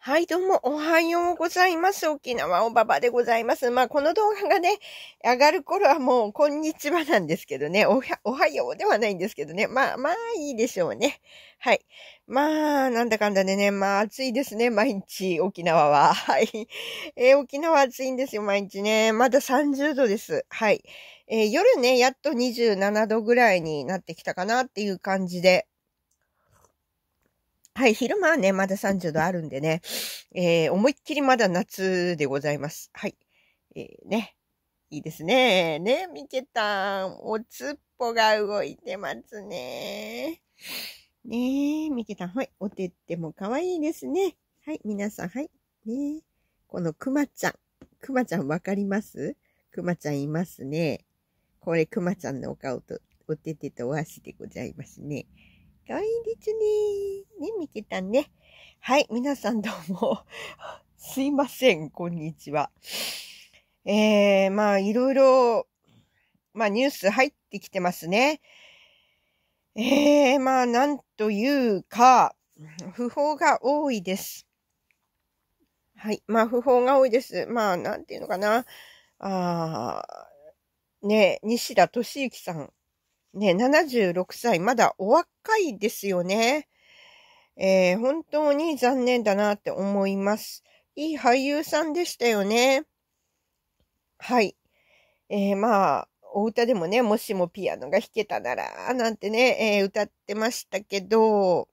はい、どうも、おはようございます。沖縄おばばでございます。まあ、この動画がね、上がる頃はもう、こんにちはなんですけどね、おは、おはようではないんですけどね。まあ、まあ、いいでしょうね。はい。まあ、なんだかんだでね、まあ、暑いですね、毎日、沖縄は。はい。えー、沖縄暑いんですよ、毎日ね。まだ30度です。はい。えー、夜ね、やっと27度ぐらいになってきたかなっていう感じで、はい、昼間はね、まだ30度あるんでね、えー、思いっきりまだ夏でございます。はい。えー、ね。いいですね。ね、みけたん。おつっぽが動いてますね。ねえ、みけたん。はい。おてっても可愛いですね。はい、皆さん。はい。ねこのくまちゃん。くまちゃんわかりますくまちゃんいますね。これくまちゃんのお顔とおててとお足でございますね。良いですーに見てたんね。はい、皆さんどうも。すいません、こんにちは。えー、まあ、いろいろ、まあ、ニュース入ってきてますね。えー、まあ、なんというか、不法が多いです。はい。まあ、不法が多いです。まあ、なんていうのかな。あーね、西田敏行さん。ね、76歳、まだお若いですよね。えー、本当に残念だなって思います。いい俳優さんでしたよね。はい。えー、まあ、お歌でもね、もしもピアノが弾けたなら、なんてね、えー、歌ってましたけど、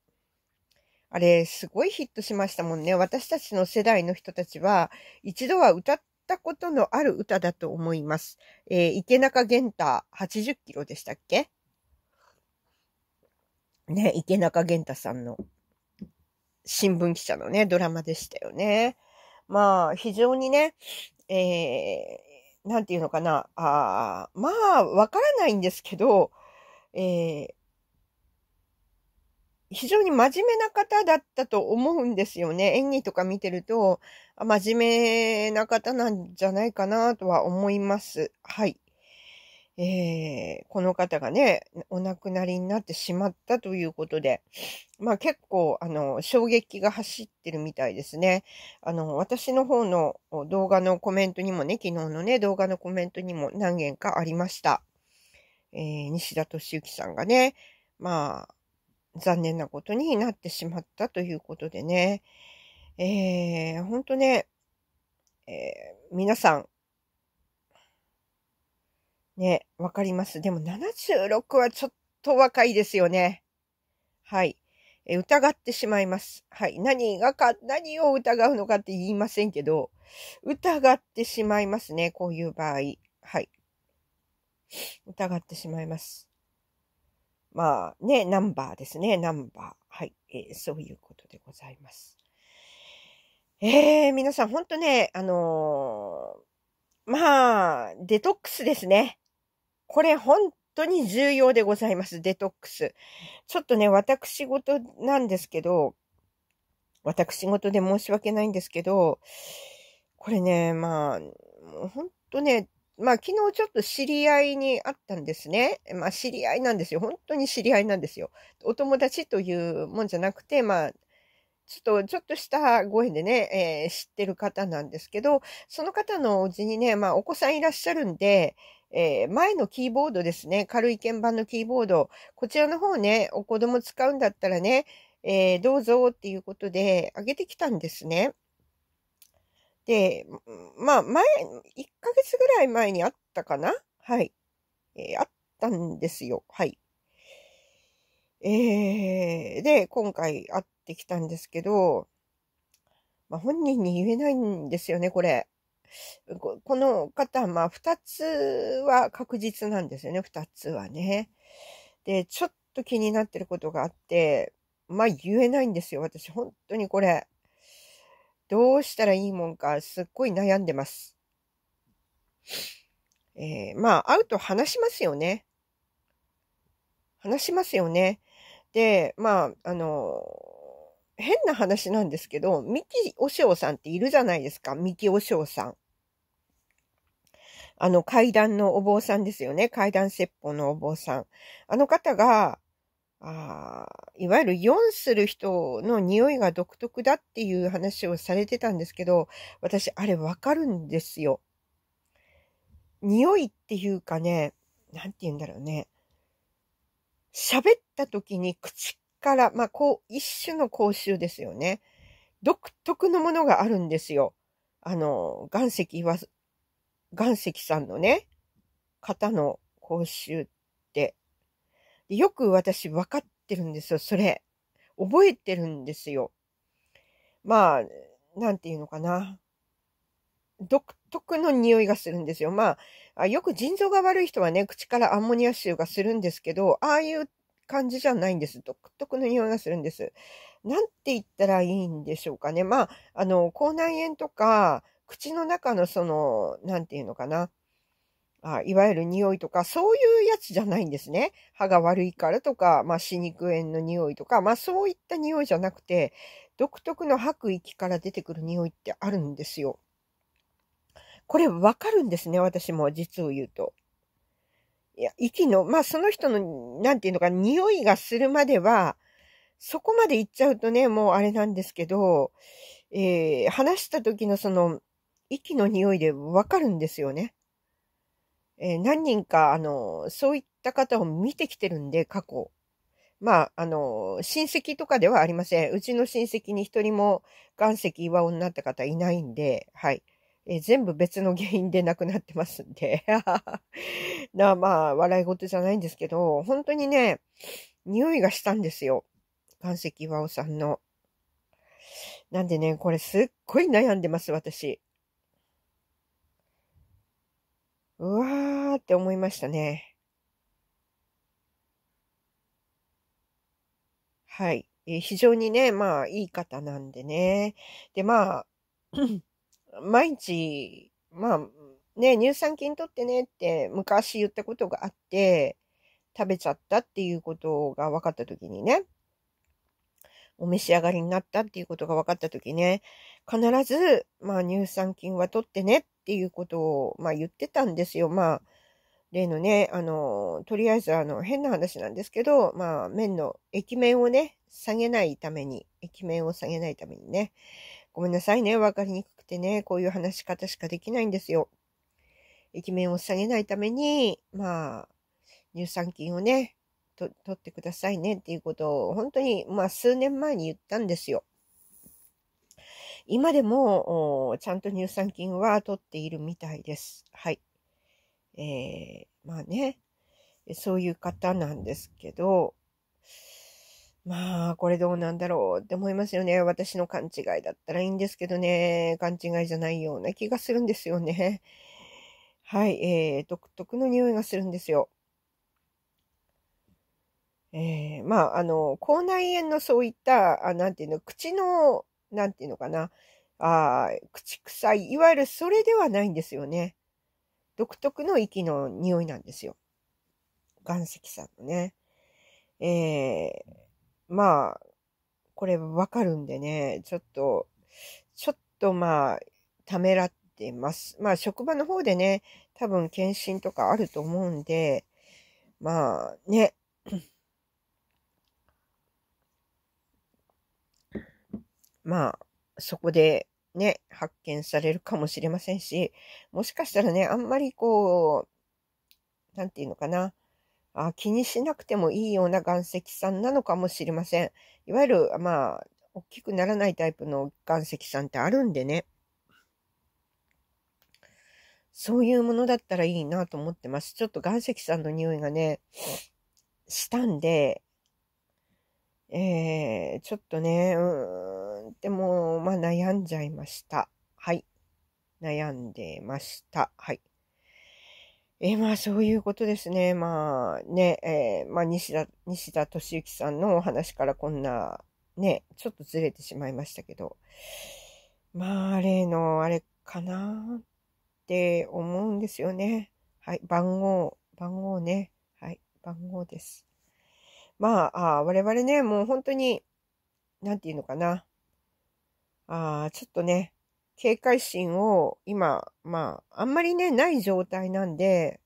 あれ、すごいヒットしましたもんね。私たちの世代の人たちは、一度は歌って、ったことのある歌だと思います。えー、池中玄太80キロでしたっけね、池中玄太さんの新聞記者のね、ドラマでしたよね。まあ、非常にね、えー、なんていうのかな、あまあ、わからないんですけど、えー、非常に真面目な方だったと思うんですよね。演技とか見てると、真面目な方なんじゃないかなとは思います。はい。えー、この方がね、お亡くなりになってしまったということで、まあ結構、あの、衝撃が走ってるみたいですね。あの、私の方の動画のコメントにもね、昨日のね、動画のコメントにも何件かありました。えー、西田敏行さんがね、まあ、残念なことになってしまったということでね、えー、ほんとね、えー、皆さん、ね、わかります。でも76はちょっと若いですよね。はい。えー、疑ってしまいます。はい。何がか、何を疑うのかって言いませんけど、疑ってしまいますね。こういう場合。はい。疑ってしまいます。まあね、ナンバーですね。ナンバー。はい。えー、そういうことでございます。ええー、皆さんほんとね、あのー、まあ、デトックスですね。これ本当に重要でございます。デトックス。ちょっとね、私事なんですけど、私事で申し訳ないんですけど、これね、まあ、本当ね、まあ昨日ちょっと知り合いに会ったんですね。まあ知り合いなんですよ。本当に知り合いなんですよ。お友達というもんじゃなくて、まあちょっと、ちょっとしたご縁でね、えー、知ってる方なんですけど、その方のお家にね、まあ、お子さんいらっしゃるんで、えー、前のキーボードですね、軽い鍵盤のキーボード、こちらの方ね、お子供使うんだったらね、えー、どうぞっていうことで、あげてきたんですね。で、まあ、前、1ヶ月ぐらい前にあったかなはい。えー、あったんですよ。はい。えー、で、今回会ってきたんですけど、まあ、本人に言えないんですよね、これ。この方、まあ、二つは確実なんですよね、二つはね。で、ちょっと気になってることがあって、まあ、言えないんですよ、私。本当にこれ。どうしたらいいもんか、すっごい悩んでます。えー、まあ、会うと話しますよね。話しますよね。、まあ、あの、変な話なんですけど、三木おしうさんっているじゃないですか、三木おしうさん。あの、階段のお坊さんですよね。階段説法のお坊さん。あの方が、あいわゆる4する人の匂いが独特だっていう話をされてたんですけど、私、あれわかるんですよ。匂いっていうかね、なんて言うんだろうね。喋った時に口から、まあ、こう、一種の口臭ですよね。独特のものがあるんですよ。あの、岩石は、岩石さんのね、方の口臭って。よく私分かってるんですよ、それ。覚えてるんですよ。まあ、なんていうのかな。独特の匂いがするんですよ。まあ、あよく腎臓が悪い人はね、口からアンモニア臭がするんですけど、ああいう感じじゃないんです。独特の匂いがするんです。なんて言ったらいいんでしょうかね。まあ、あの、口内炎とか、口の中のその、なんていうのかな。あいわゆる匂いとか、そういうやつじゃないんですね。歯が悪いからとか、まあ、歯肉炎の匂いとか、まあ、そういった匂いじゃなくて、独特の吐く息から出てくる匂いってあるんですよ。これわかるんですね、私も、実を言うと。いや、息の、まあ、その人の、なんていうのか、匂いがするまでは、そこまで行っちゃうとね、もうあれなんですけど、えー、話した時のその、息の匂いでわかるんですよね。えー、何人か、あの、そういった方を見てきてるんで、過去。まあ、あの、親戚とかではありません。うちの親戚に一人も岩石岩尾になった方いないんで、はい。えー、全部別の原因で亡くなってますんで。なまあ、笑い事じゃないんですけど、本当にね、匂いがしたんですよ。岩石和夫さんの。なんでね、これすっごい悩んでます、私。うわーって思いましたね。はい。えー、非常にね、まあ、いい方なんでね。で、まあ、毎日、まあ、ね、乳酸菌取ってねって昔言ったことがあって、食べちゃったっていうことが分かった時にね、お召し上がりになったっていうことが分かった時ね、必ず、まあ、乳酸菌は取ってねっていうことを、まあ、言ってたんですよ。まあ、例のね、あの、とりあえず、あの、変な話なんですけど、まあ、麺の液面をね、下げないために、液面を下げないためにね、ごめんなさいね、分かりにくてね、こういう話し方しかできないんですよ。液面を下げないために、まあ、乳酸菌をね、と、取ってくださいねっていうことを、本当に、まあ、数年前に言ったんですよ。今でも、ちゃんと乳酸菌は取っているみたいです。はい。えー、まあね、そういう方なんですけど、まあ、これどうなんだろうって思いますよね。私の勘違いだったらいいんですけどね、勘違いじゃないような気がするんですよね。はい、えー、独特の匂いがするんですよ。えー、まあ、あの、口内炎のそういった、あなんていうの、口の、なんていうのかな、あ口臭い、いわゆるそれではないんですよね。独特の息の匂いなんですよ。岩石さんのね。えーまあ、これわかるんでね、ちょっと、ちょっとまあ、ためらってます。まあ、職場の方でね、多分検診とかあると思うんで、まあね、まあ、そこでね、発見されるかもしれませんし、もしかしたらね、あんまりこう、なんていうのかな、あ気にしなくてもいいような岩石さんなのかもしれません。いわゆる、まあ、大きくならないタイプの岩石さんってあるんでね。そういうものだったらいいなと思ってます。ちょっと岩石さんの匂いがね、したんで、えー、ちょっとね、うーん、でも、まあ悩んじゃいました。はい。悩んでました。はい。えー、まあそういうことですね。まあね、えー、まあ西田、西田敏行さんのお話からこんな、ね、ちょっとずれてしまいましたけど、まあ例のあれかなって思うんですよね。はい、番号、番号ね。はい、番号です。まあ、あ我々ね、もう本当に、なんていうのかな。あちょっとね、警戒心を今、まあ、あんまりね、ない状態なんで、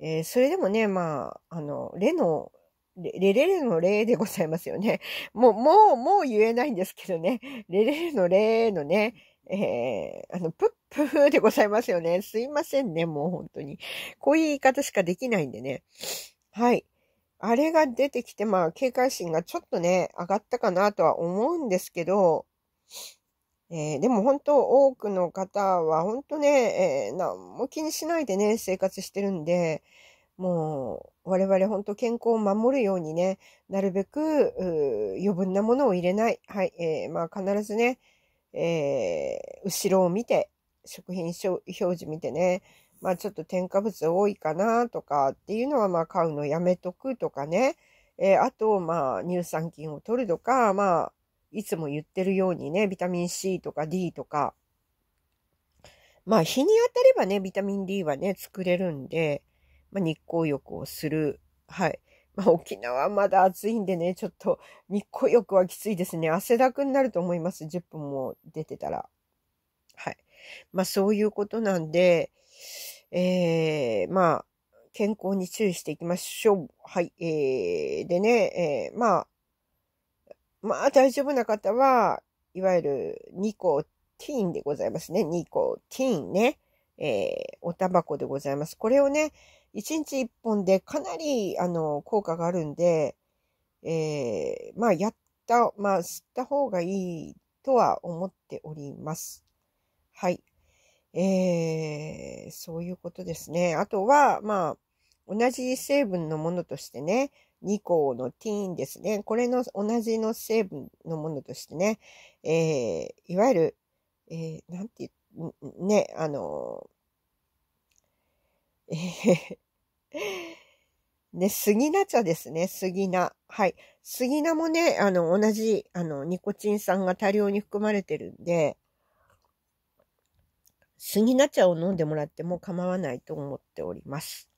えー、それでもね、まあ、あの、例の、レレレの例でございますよね。もう、もう、もう言えないんですけどね。レレレの例のね、えー、あの、プップーでございますよね。すいませんね、もう本当に。こういう言い方しかできないんでね。はい。あれが出てきて、まあ、警戒心がちょっとね、上がったかなとは思うんですけど、えー、でも本当多くの方は本当ね、えー、何も気にしないでね、生活してるんで、もう我々本当健康を守るようにね、なるべく余分なものを入れない。はい、えー、まあ必ずね、えー、後ろを見て、食品表示見てね、まあちょっと添加物多いかなとかっていうのはまあ買うのやめとくとかね、えー、あとまあ乳酸菌を取るとか、まあいつも言ってるようにね、ビタミン C とか D とか、まあ日に当たればね、ビタミン D はね、作れるんで、まあ、日光浴をする。はい。まあ、沖縄まだ暑いんでね、ちょっと日光浴はきついですね。汗だくになると思います。10分も出てたら。はい。まあそういうことなんで、えー、まあ、健康に注意していきましょう。はい。えー、でね、えー、まあ、まあ、大丈夫な方は、いわゆるニコティーンでございますね。ニコティーンね。えー、おタバコでございます。これをね、1日1本でかなり、あの、効果があるんで、えー、まあ、やった、まあ、吸った方がいいとは思っております。はい。えー、そういうことですね。あとは、まあ、同じ成分のものとしてね、2項のティーンですね。これの同じの成分のものとしてね、えー、いわゆる、えー、なんて言う、ね、あの、えー ね、杉菜茶ですね、杉菜。はい。杉菜もね、あの、同じ、あの、ニコチン酸が多量に含まれてるんで、杉菜茶を飲んでもらっても構わないと思っております。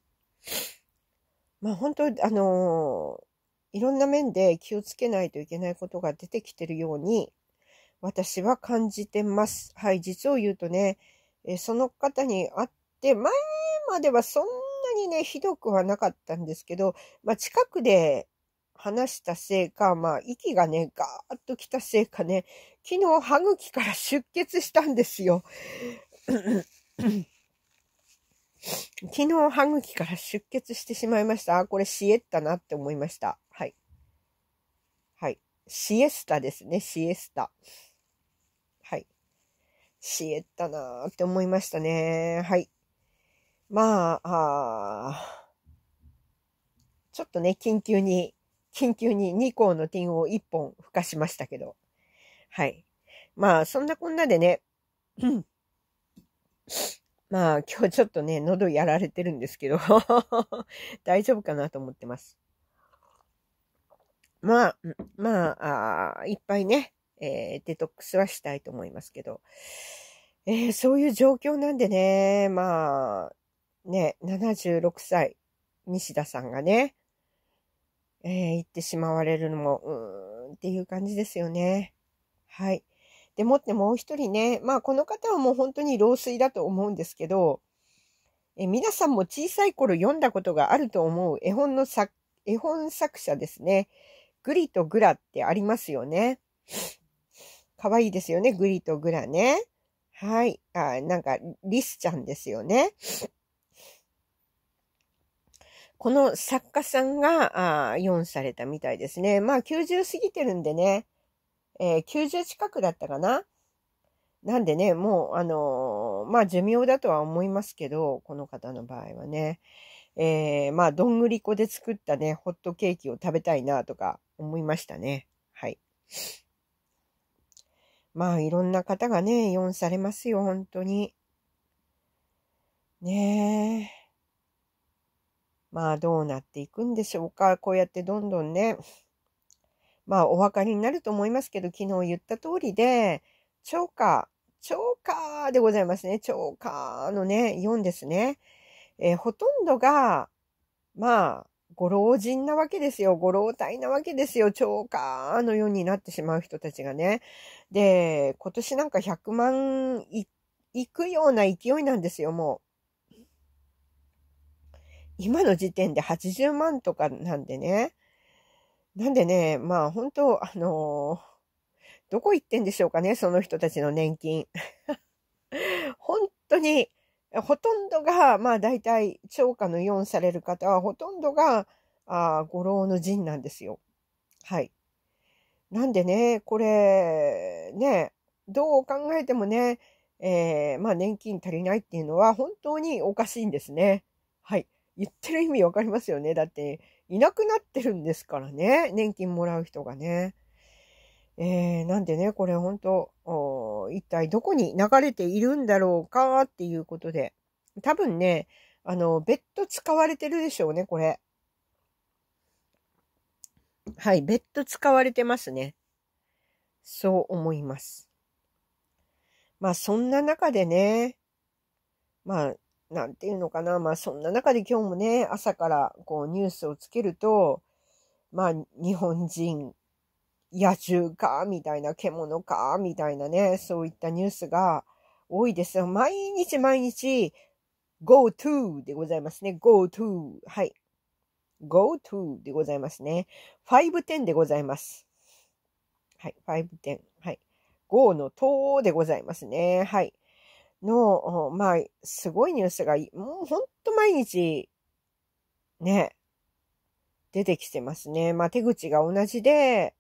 まあ本当、あのいろんな面で気をつけないといけないことが出てきてるように、私は感じてます。はい、実を言うとね、えその方に会って、前まではそんなにね、ひどくはなかったんですけど、まあ近くで話したせいか、まあ息がね、ガーッと来たせいかね、昨日歯茎から出血したんですよ。昨日歯茎から出血してしまいました。これシエッタなって思いました。はい。はい。シエスタですね。シエスタ。はい。シエッタなーって思いましたね。はい。まあ、あちょっとね、緊急に、緊急に2項の点を1本吹かしましたけど。はい。まあ、そんなこんなでね、まあ今日ちょっとね、喉やられてるんですけど 大丈夫かなと思ってます。まあ、まあ、あいっぱいね、えー、デトックスはしたいと思いますけど、えー、そういう状況なんでね、まあ、ね、76歳、西田さんがね、えー、行ってしまわれるのも、うーんっていう感じですよね。はい。でもってもう一人ね、まあこの方はもう本当に老衰だと思うんですけど、え皆さんも小さい頃読んだことがあると思う絵本の作、絵本作者ですね。グリとグラってありますよね。可愛いですよね、グリとグラね。はい。あ、なんか、リスちゃんですよね。この作家さんが、あ、4されたみたいですね。まあ、90過ぎてるんでね。えー、90近くだったかな。なんでね、もう、あのー、まあ、寿命だとは思いますけど、この方の場合はね、えー、まあ、どんぐり粉で作ったね、ホットケーキを食べたいなとか思いましたね。はい。まあ、いろんな方がね、4されますよ、本当に。ねえ。まあ、どうなっていくんでしょうか。こうやってどんどんね、まあお分かりになると思いますけど、昨日言った通りで、超過、超過でございますね。超過のね、4ですね。えー、ほとんどが、まあ、ご老人なわけですよ。ご老体なわけですよ。超過のようになってしまう人たちがね。で、今年なんか100万い、いくような勢いなんですよ、もう。今の時点で80万とかなんでね。なんでね、まあ本当、あのー、どこ行ってんでしょうかね、その人たちの年金。本当に、ほとんどが、まあ大体、超過の4される方は、ほとんどが、あ五郎の陣なんですよ。はい。なんでね、これ、ね、どう考えてもね、えー、まあ年金足りないっていうのは本当におかしいんですね。はい。言ってる意味わかりますよね。だって、いなくなってるんですからね。年金もらう人がね。えー、なんでね、これ本当一体どこに流れているんだろうかっていうことで。多分ね、あの、別途使われてるでしょうね、これ。はい、別途使われてますね。そう思います。まあ、そんな中でね、まあ、なんていうのかな。まあそんな中で今日もね、朝からこうニュースをつけると、まあ日本人野獣か、みたいな、獣か、みたいなね、そういったニュースが多いですよ。毎日毎日、go to でございますね。go to はい。go to でございますね。510でございます。はい。510はい。go のとでございますね。はい。の、まあ、すごいニュースが、もうほんと毎日、ね、出てきてますね。まあ、手口が同じで、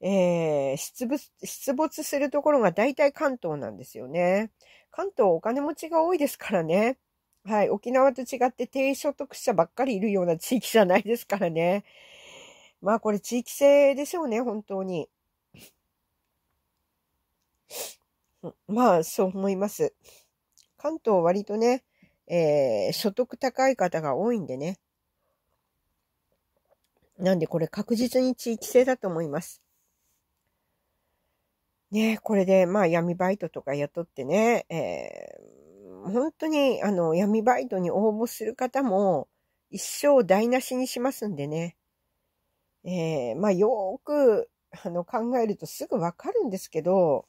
えー、出没、出没するところが大体関東なんですよね。関東お金持ちが多いですからね。はい。沖縄と違って低所得者ばっかりいるような地域じゃないですからね。まあこれ地域性でしょうね、本当に。まあ、そう思います。関東割とね、えー、所得高い方が多いんでね。なんでこれ確実に地域性だと思います。ねこれでまあ闇バイトとか雇ってね、えー、本当にあの闇バイトに応募する方も一生台無しにしますんでね。えー、まあよーくあの考えるとすぐわかるんですけど、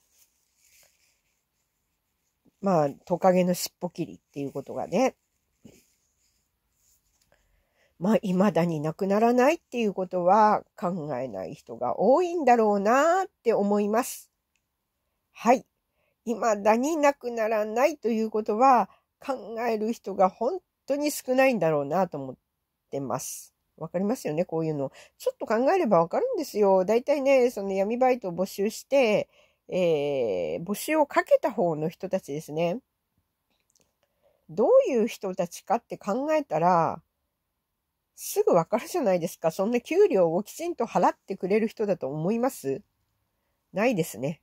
まあ、トカゲの尻尾切りっていうことがね、まあ、未だになくならないっていうことは考えない人が多いんだろうなって思います。はい。未だになくならないということは考える人が本当に少ないんだろうなと思ってます。わかりますよね、こういうの。ちょっと考えればわかるんですよ。だいたいね、その闇バイトを募集して、えー、募集をかけた方の人たちですね。どういう人たちかって考えたら、すぐわかるじゃないですか。そんな給料をきちんと払ってくれる人だと思いますないですね。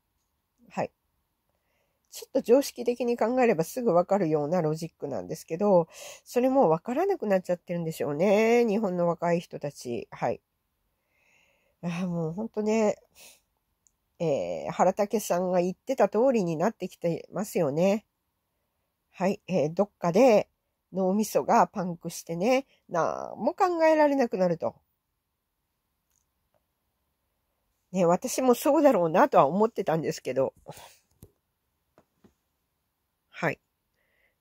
はい。ちょっと常識的に考えればすぐわかるようなロジックなんですけど、それもわからなくなっちゃってるんでしょうね。日本の若い人たち。はい。ああ、もうほんとね、えー、原武さんが言ってた通りになってきてますよね。はい、えー、どっかで脳みそがパンクしてね、なんも考えられなくなると。ね、私もそうだろうなとは思ってたんですけど。はい。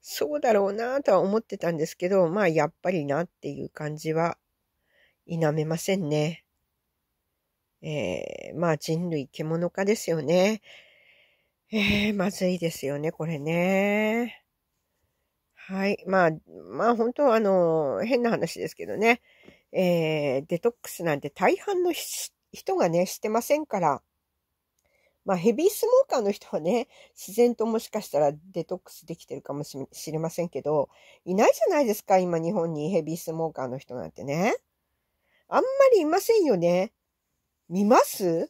そうだろうなとは思ってたんですけど、まあやっぱりなっていう感じは否めませんね。えー、まあ人類獣化ですよね。えー、まずいですよね、これね。はい。まあ、まあ本当はあの、変な話ですけどね。えー、デトックスなんて大半の人がね、してませんから。まあヘビースモーカーの人はね、自然ともしかしたらデトックスできてるかもしれませんけど、いないじゃないですか、今日本にヘビースモーカーの人なんてね。あんまりいませんよね。見ます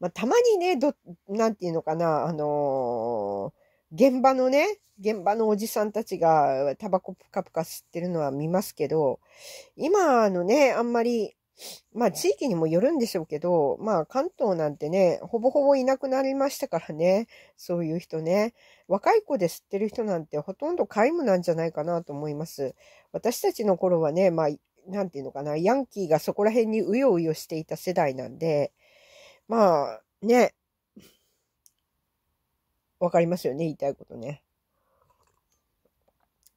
まあ、たまにね、ど、なんていうのかな、あのー、現場のね、現場のおじさんたちがタバコプカプカ吸ってるのは見ますけど、今のね、あんまり、まあ地域にもよるんでしょうけど、まあ関東なんてね、ほぼほぼいなくなりましたからね、そういう人ね。若い子で吸ってる人なんてほとんど皆無なんじゃないかなと思います。私たちの頃はね、まあなんていうのかな、ヤンキーがそこら辺にうようよしていた世代なんで、まあね、わかりますよね、言いたいことね。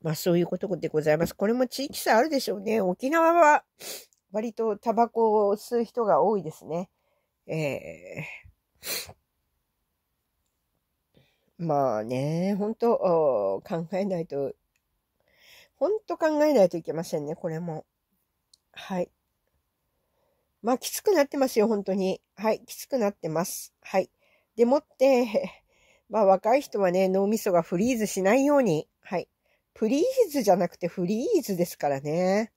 まあそういうことでございます。これも地域差あるでしょうね。沖縄は割とタバコを吸う人が多いですね。えー、まあね、本当考えないと、本当考えないといけませんね、これも。はい。まあ、きつくなってますよ、本当に。はい、きつくなってます。はい。でもって、まあ、若い人はね、脳みそがフリーズしないように、はい。プリーズじゃなくてフリーズですからね。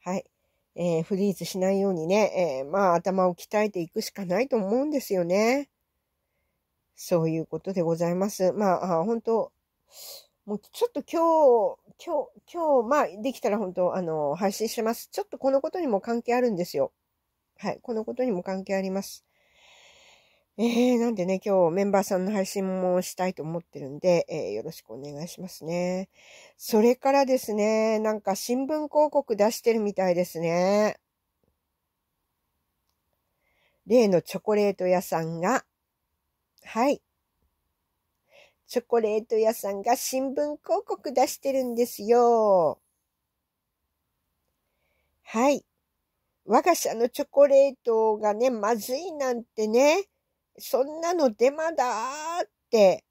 はい。えー、フリーズしないようにね、えー、まあ、頭を鍛えていくしかないと思うんですよね。そういうことでございます。まあ、あ本当もうちょっと今日、今日、今日、まあ、できたら本当、あの、配信します。ちょっとこのことにも関係あるんですよ。はい、このことにも関係あります。えー、なんでね、今日メンバーさんの配信もしたいと思ってるんで、えー、よろしくお願いしますね。それからですね、なんか新聞広告出してるみたいですね。例のチョコレート屋さんが、はい、チョコレート屋さんが新聞広告出してるんですよ。はい。我が社のチョコレートがね、まずいなんてね、そんなのデマだーって。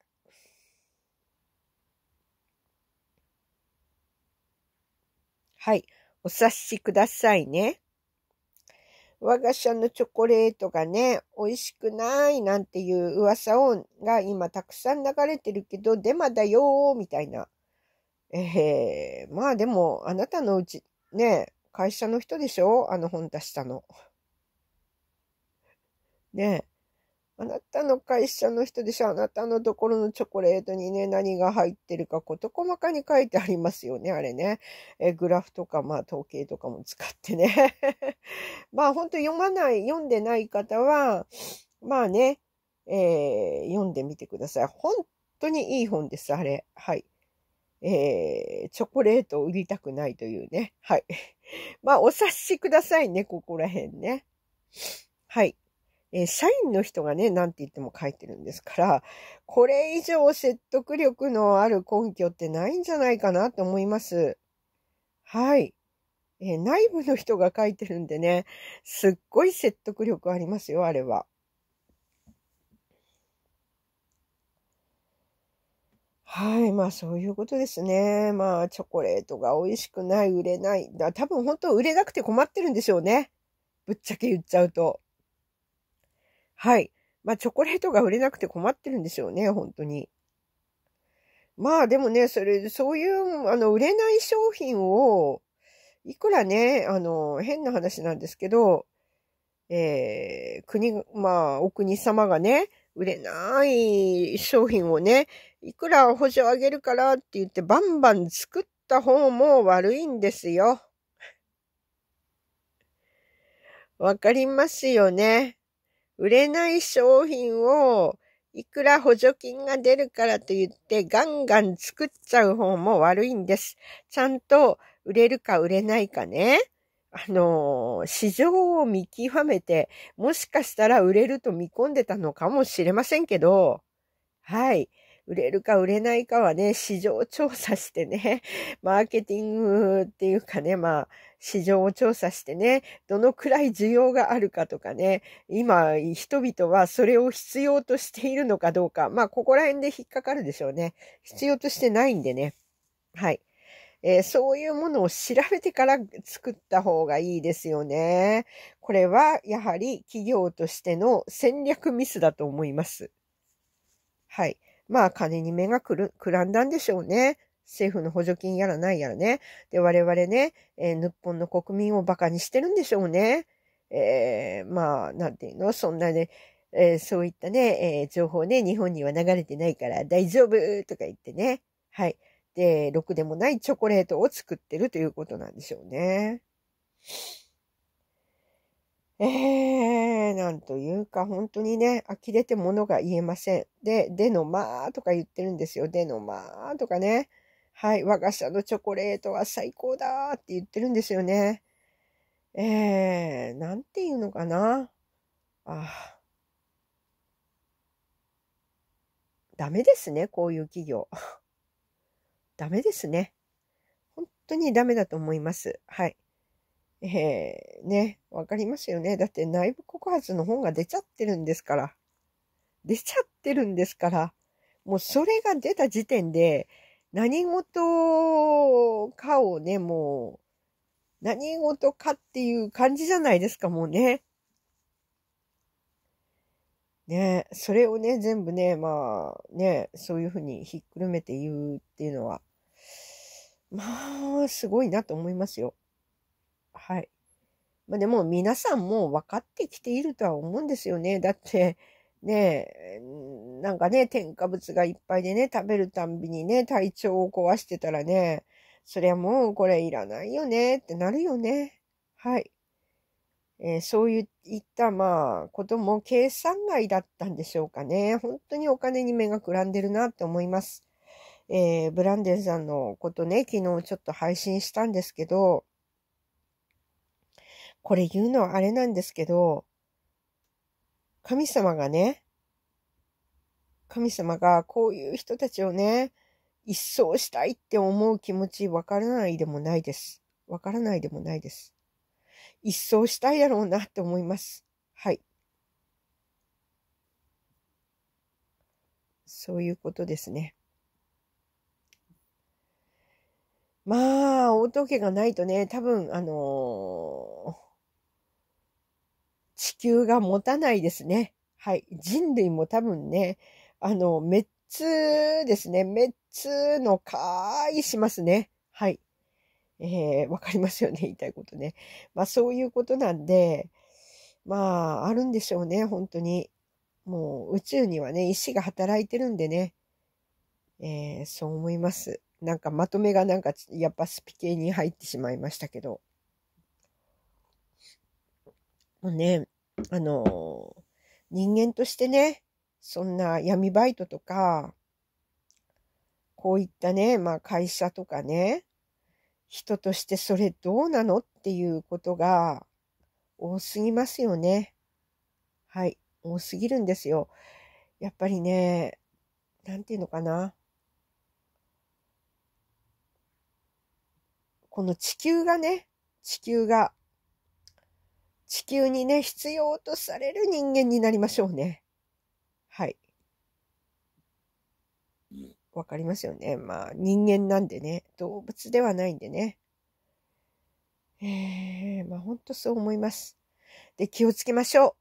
はい。お察しくださいね。我が社のチョコレートがね、美味しくないなんていう噂音が今たくさん流れてるけど、デマだよー、みたいな。えー、まあでも、あなたのうち、ね、会社の人でしょあの本出したの。ねあなたの会社の人でしょあなたのところのチョコレートにね、何が入ってるか事細かに書いてありますよね、あれね。えグラフとか、まあ、統計とかも使ってね。まあ、ほんと読まない、読んでない方は、まあね、えー、読んでみてください。本当にいい本です、あれ。はい。えー、チョコレートを売りたくないというね。はい。まあ、お察しくださいね、ここら辺ね。はい。えー、社員の人がね、なんて言っても書いてるんですから、これ以上説得力のある根拠ってないんじゃないかなと思います。はい。えー、内部の人が書いてるんでね、すっごい説得力ありますよ、あれは。はい。まあ、そういうことですね。まあ、チョコレートが美味しくない、売れない。だ多分、本当売れなくて困ってるんでしょうね。ぶっちゃけ言っちゃうと。はい。まあ、チョコレートが売れなくて困ってるんでしょうね、本当に。まあでもね、それ、そういう、あの、売れない商品を、いくらね、あの、変な話なんですけど、えー、国、まあ、お国様がね、売れない商品をね、いくら補助あげるからって言ってバンバン作った方も悪いんですよ。わかりますよね。売れない商品をいくら補助金が出るからと言ってガンガン作っちゃう方も悪いんです。ちゃんと売れるか売れないかね。あの、市場を見極めて、もしかしたら売れると見込んでたのかもしれませんけど、はい。売れるか売れないかはね、市場調査してね、マーケティングっていうかね、まあ、市場を調査してね、どのくらい需要があるかとかね、今、人々はそれを必要としているのかどうか、まあ、ここら辺で引っかかるでしょうね。必要としてないんでね。はい。えー、そういうものを調べてから作った方がいいですよね。これはやはり企業としての戦略ミスだと思います。はい。まあ金に目がくる、くらんだんでしょうね。政府の補助金やらないやらね。で、我々ね、えー、日本の国民を馬鹿にしてるんでしょうね。えー、まあ、なんていうのそんなね、えー、そういったね、えー、情報ね、日本には流れてないから大丈夫とか言ってね。はい。で、ろくでもないチョコレートを作ってるということなんでしょうね。えー、なんというか、本当にね、呆れて物が言えません。で、でのまーとか言ってるんですよ。でのまーとかね。はい、我が社のチョコレートは最高だーって言ってるんですよね。えー、なんていうのかな。ああ。ダメですね、こういう企業。ダメですね。本当にダメだと思います。はい。えー、ね、わかりますよね。だって内部告発の本が出ちゃってるんですから。出ちゃってるんですから。もうそれが出た時点で、何事かをね、もう、何事かっていう感じじゃないですか、もうね。ね、それをね、全部ね、まあね、そういうふうにひっくるめて言うっていうのは、まあ、すごいなと思いますよ。はい。まあ、でも皆さんも分かってきているとは思うんですよね。だって、ねえ、なんかね、添加物がいっぱいでね、食べるたんびにね、体調を壊してたらね、そりゃもうこれいらないよねってなるよね。はい。えー、そういったまあことも計算外だったんでしょうかね。本当にお金に目がくらんでるなって思います。えー、ブランデンさんのことね、昨日ちょっと配信したんですけど、これ言うのはあれなんですけど、神様がね、神様がこういう人たちをね、一掃したいって思う気持ちわからないでもないです。わからないでもないです。一掃したいだろうなって思います。はい。そういうことですね。まあ、大時計がないとね、多分、あのー、地球が持たないですね。はい。人類も多分ね、あの、滅つですね。滅つのいしますね。はい。えー、わかりますよね。言いたいことね。まあそういうことなんで、まああるんでしょうね。本当に。もう宇宙にはね、意志が働いてるんでね。えー、そう思います。なんかまとめがなんかやっぱスピ系に入ってしまいましたけど。もうね、あの、人間としてね、そんな闇バイトとか、こういったね、まあ会社とかね、人としてそれどうなのっていうことが多すぎますよね。はい、多すぎるんですよ。やっぱりね、なんていうのかな。この地球がね、地球が地球にね、必要とされる人間になりましょうね。はい。わかりますよね。まあ、人間なんでね、動物ではないんでね。ええー、まあ、ほんとそう思います。で、気をつけましょ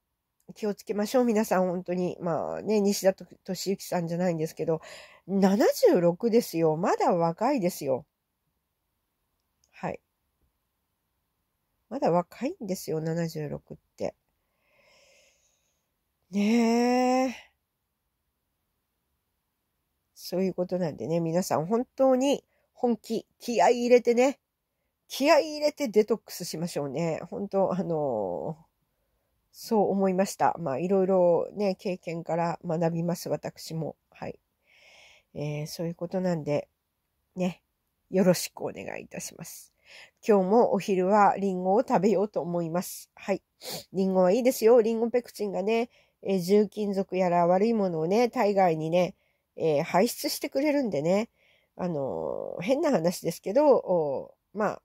う。気をつけましょう。皆さん、本当に。まあね、西田敏行さんじゃないんですけど、76ですよ。まだ若いですよ。まだ若いんですよ、76って。ねえ。そういうことなんでね、皆さん本当に本気、気合い入れてね、気合い入れてデトックスしましょうね。本当、あのー、そう思いました。まあ、いろいろね、経験から学びます、私も。はい。えー、そういうことなんで、ね、よろしくお願いいたします。今日もお昼はリンゴを食べようと思います。はい。リンゴはいいですよ。リンゴペクチンがね、えー、重金属やら悪いものをね、体外にね、えー、排出してくれるんでね、あのー、変な話ですけど、まあ、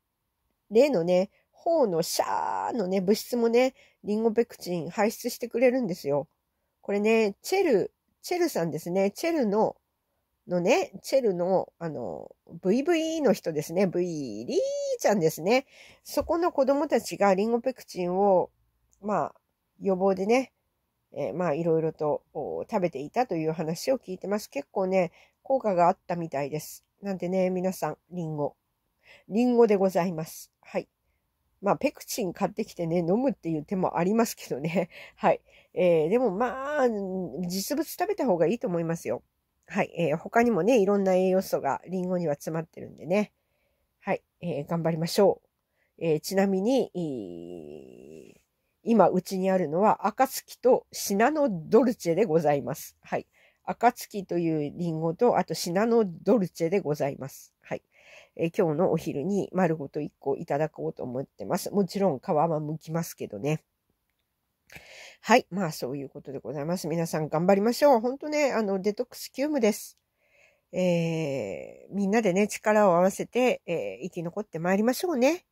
例のね、頬のシャーのね、物質もね、リンゴペクチン排出してくれるんですよ。これね、チェル、チェルさんですね、チェルののね、チェルの、あの、VV の人ですね。V リーちゃんですね。そこの子供たちがリンゴペクチンを、まあ、予防でね、えー、まあ、いろいろと食べていたという話を聞いてます。結構ね、効果があったみたいです。なんてね、皆さん、リンゴ。リンゴでございます。はい。まあ、ペクチン買ってきてね、飲むっていう手もありますけどね。はい。えー、でもまあ、実物食べた方がいいと思いますよ。はい、えー、他にもね、いろんな栄養素がりんごには詰まってるんでね。はい、えー、頑張りましょう。えー、ちなみに、今うちにあるのは、暁とシナノドルチェでございます。はい。暁というりんごと、あとシナノドルチェでございます。はい。え今日のお昼に丸ごと1個いただこうと思ってます。もちろん皮は剥きますけどね。はい。まあ、そういうことでございます。皆さん頑張りましょう。本当ね、あの、デトックスキューです。えー、みんなでね、力を合わせて、えー、生き残ってまいりましょうね。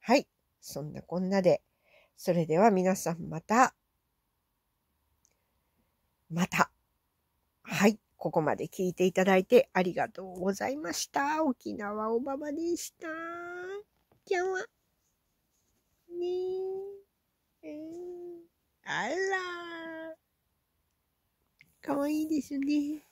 はい。そんなこんなで。それでは皆さんまた。また。はい。ここまで聞いていただいてありがとうございました。沖縄おばばでした。じゃあ。ねえーあら。かわいいですね。